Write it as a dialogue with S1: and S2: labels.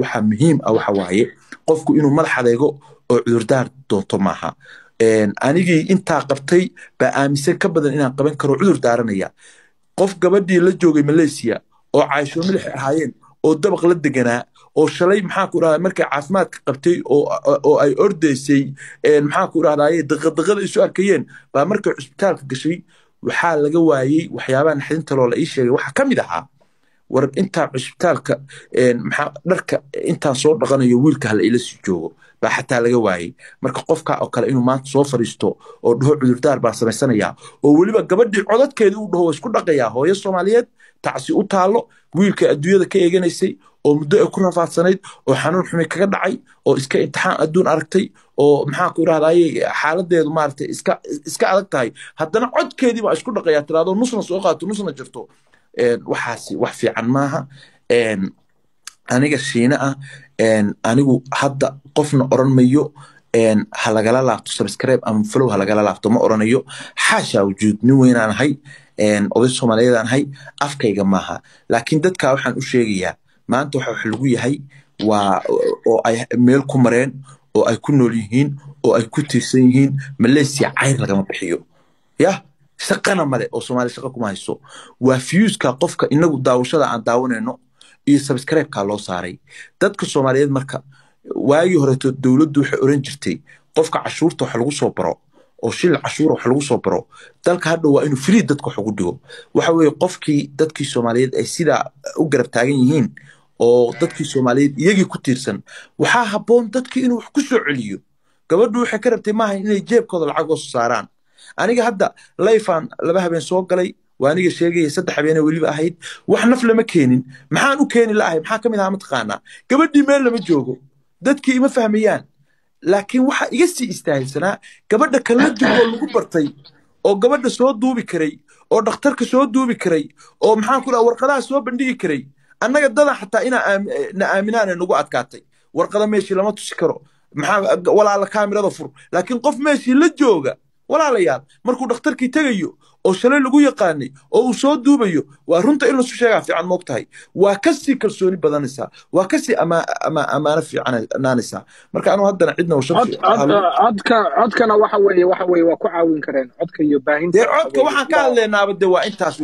S1: waxa muhiim ah waxa waaye qofku inuu madax adeego oo cudurdaar doonto maaha anigii intaa qabtay baa aaminsan ka badan inaan qaban karo cudur daaranaya qof gabadhii la joogay malaysia oo caaisho milix ahaayeen oo dabaq la deganaa oo shalay maxaa ku markay caafimaadka qabtay oo ay ordaysay maxaa ku dhahdaaye daqadaqada isu arkayeen baa markay cusbitaalka gashay waxaa laga waayey waxyaabaha naxdinta loola ii sheegay waxa ka mid ahaa war intaa cusbitaalka maxaa dharka intaan soo dhaqanayo wiilka hala ila sii joogo baa xataa laga waayey marka qofkaa oo kale inuu maanta soo fadhiisto oo dhaho cudurdaar baan samaysanayaa oo weliba gabadhii codadkeedii uu dhaho isku dhaqayaa hooyo soomaaliyeed tacsi u taallo wiilka adduunyada ka eeganaysay oo muddo ay ku rafaadsanayd oo xanuun xumi kaga dhacay oo iska imtixaan adduun aragtay oo maxaa ku idhahdaye xaaladeedu maaragtay iska adag tahay haddana codkeedii baa isku dhaqayaa tiraadoo nusna soo qaato nusna jirto waxaas wax fiican maaha aniga shiine ah anigu hadda qofna oran mayo halagala laabto subscribe ama flow ha laabto ma oranayo xaasha wujuud nin weynaan ahay oday soomaaliyadan ahay afkayga maaha laakiin dadkaa waxaan u sheegayaa maanta waxa wax lagu yahay waa oo ay meel ku mareen oo ay ku nool yihiin oo ay ku tiirsan yihiin malaysia cayr lagama bixiyo yah shaqana male oo soomaali shaqa kuma hayso waa fuuska qofka inagu daawashada aan daawanayno iyo sabskribeka loo saaray dadka soomaaliyeed marka waagii horeto dowladdu waxay oran jirtay qofka cashuurta wax lagu soo baro oo shil cashuura wax lagu soo baro dalka hadha waa inuu free dadka wax ugu dhigo waxa weye qofkii dadkii soomaaliyeed ay sidaa u garab taagan yihiin oo dadkii soomaaliyeed iyagii ku tiirsan waxaa habboon dadkii inuu wax ku soo celiyo gabadhu waxay ka rabtay maaha inay jeebkooda lacag hoosu saaraan aniga hadda layfan laba habeen soo galay waa aniga sheegaya saddex habeene weliba ahayd wax naf lama keenin maxaan u keeni la'ahay maxaa ka mid ahaa mataqaanaa gabadhii meel lama joogo dadkii ima fahmayaan laakiin waxaa iga sii istaahilsanaa gabadha kala dib oo lagu bartay oo gabadha soo duubi karay oo dhakhtarka soo duubi karay oo maxaan ku dhaha warqadaha soo bandhigi karay annaga dadan xataa inaa na nagu adkaatay warqada meeshii lama tusi karo maxaa walaala kaamirada fur laakiin qof meeshii la jooga walaalayaal markuu dhakhtarkii tegayo oo shalay lagu yaqaanay oo uu soo duubayo waa runta in lasu sheegaa fiican moog tahay waa kasii kalsooni badanaysaa waa kasii amaano fiicanaanaysaa marka anu haddana cidna codkana waxa weye waxa weye waa ku caawin kareen codka iyo baahinta codka waxaan ka hadleynaaba de waa intaas